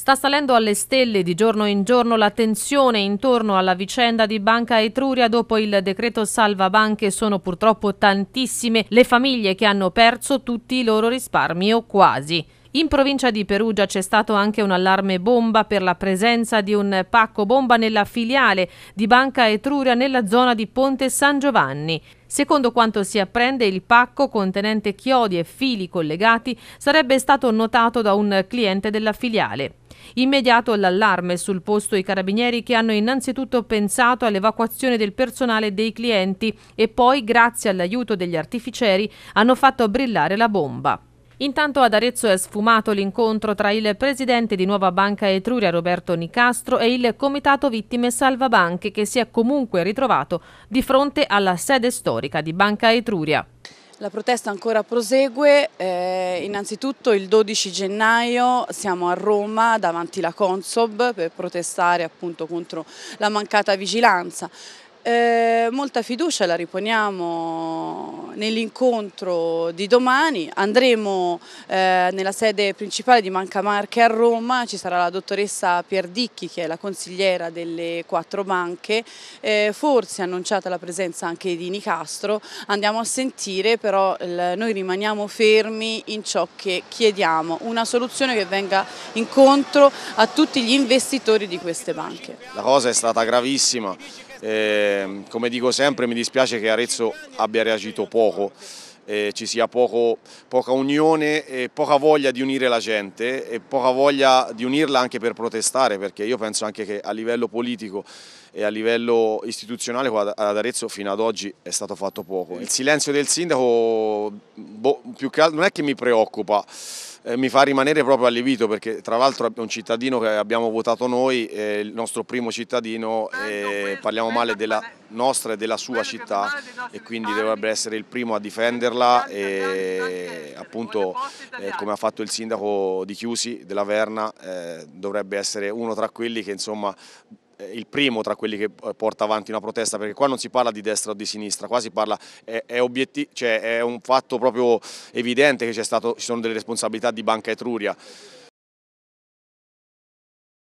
Sta salendo alle stelle di giorno in giorno la tensione intorno alla vicenda di Banca Etruria dopo il decreto salva banche sono purtroppo tantissime le famiglie che hanno perso tutti i loro risparmi o quasi. In provincia di Perugia c'è stato anche un allarme bomba per la presenza di un pacco bomba nella filiale di Banca Etruria nella zona di Ponte San Giovanni. Secondo quanto si apprende, il pacco contenente chiodi e fili collegati sarebbe stato notato da un cliente della filiale. Immediato l'allarme sul posto i carabinieri che hanno innanzitutto pensato all'evacuazione del personale dei clienti e poi, grazie all'aiuto degli artificieri, hanno fatto brillare la bomba. Intanto ad Arezzo è sfumato l'incontro tra il presidente di Nuova Banca Etruria Roberto Nicastro e il comitato vittime salvabanche che si è comunque ritrovato di fronte alla sede storica di Banca Etruria. La protesta ancora prosegue, eh, innanzitutto il 12 gennaio siamo a Roma davanti alla Consob per protestare appunto contro la mancata vigilanza. Eh, molta fiducia la riponiamo nell'incontro di domani andremo eh, nella sede principale di Manca Marche a Roma, ci sarà la dottoressa Pierdicchi che è la consigliera delle quattro banche, eh, forse annunciata la presenza anche di Nicastro, andiamo a sentire però il, noi rimaniamo fermi in ciò che chiediamo, una soluzione che venga incontro a tutti gli investitori di queste banche. La cosa è stata gravissima, eh, come dico sempre mi dispiace che Arezzo abbia reagito poco poco. Eh, ci sia poco, poca unione e poca voglia di unire la gente e poca voglia di unirla anche per protestare, perché io penso anche che a livello politico e a livello istituzionale ad Arezzo fino ad oggi è stato fatto poco. Il silenzio del sindaco boh, più che altro non è che mi preoccupa, eh, mi fa rimanere proprio allibito perché tra l'altro è un cittadino che abbiamo votato noi, è il nostro primo cittadino e eh, parliamo male della nostra e della sua città e quindi dovrebbe essere il primo a difenderla e appunto eh, come ha fatto il sindaco di Chiusi della Verna dovrebbe essere uno tra quelli che insomma eh, il primo tra quelli che eh, porta avanti una protesta, perché qua non si parla di destra o di sinistra, qua si parla, è, è, cioè, è un fatto proprio evidente che stato, ci sono delle responsabilità di Banca Etruria.